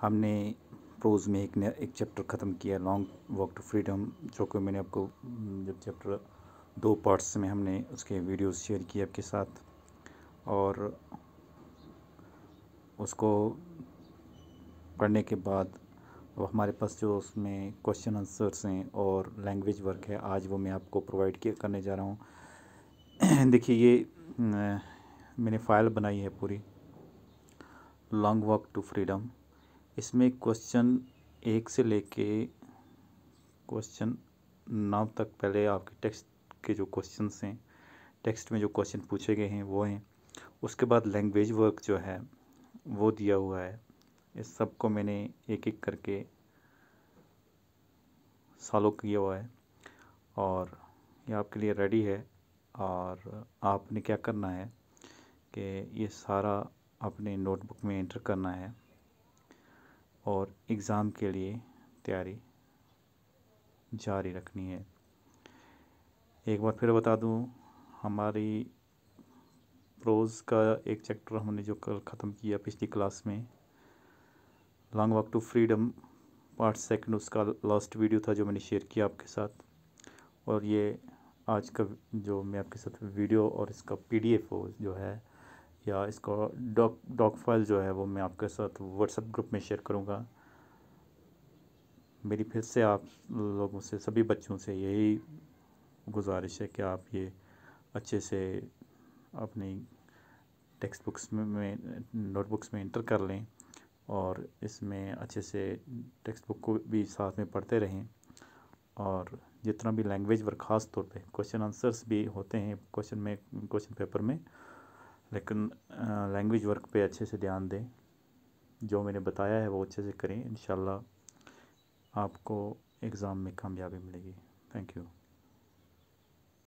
हमने प्रोज़ में एक न, एक चैप्टर ख़त्म किया लॉन्ग वॉक टू फ्रीडम जो कि मैंने आपको जब चैप्टर दो पार्ट्स में हमने उसके वीडियो शेयर किए आपके साथ और उसको पढ़ने के बाद वो हमारे पास जो उसमें क्वेश्चन आंसर्स हैं और लैंग्वेज वर्क है आज वो मैं आपको प्रोवाइड किया करने जा रहा हूँ देखिए ये मैंने फ़ाइल बनाई है पूरी लॉन्ग वॉक टू फ्रीडम इसमें क्वेश्चन एक से लेके क्वेश्चन नौ तक पहले आपके टेक्स्ट के जो क्वेश्चन हैं टेक्स्ट में जो क्वेश्चन पूछे गए हैं वो हैं उसके बाद लैंग्वेज वर्क जो है वो दिया हुआ है इस सब को मैंने एक एक करके सॉलो किया हुआ है और ये आपके लिए रेडी है और आपने क्या करना है कि ये सारा अपने नोटबुक में एंटर करना है और एग्ज़ाम के लिए तैयारी जारी रखनी है एक बार फिर बता दूं हमारी प्रोज़ का एक चैप्टर हमने जो कल ख़त्म किया पिछली क्लास में long walk to freedom part second उसका लास्ट वीडियो था जो मैंने शेयर किया आपके साथ और ये आज का जो मैं आपके साथ वीडियो और इसका पीडीएफ जो है या इसको डॉक डॉक फाइल जो है वो मैं आपके साथ व्हाट्सएप ग्रुप में शेयर करूँगा मेरी फिर से आप लोगों से सभी बच्चों से यही गुजारिश है कि आप ये अच्छे से अपनी टेक्स्ट बुक्स में, में नोटबुक्स में इंटर कर लें और इसमें अच्छे से टेक्स्ट बुक को भी साथ में पढ़ते रहें और जितना भी लैंग्वेज पर ख़ास तौर पे क्वेश्चन आंसर्स भी होते हैं क्वेश्चन में क्वेश्चन पेपर में लेकिन लैंग्वेज वर्क पे अच्छे से ध्यान दें जो मैंने बताया है वो अच्छे से करें इन आपको एग्ज़ाम में कामयाबी मिलेगी थैंक यू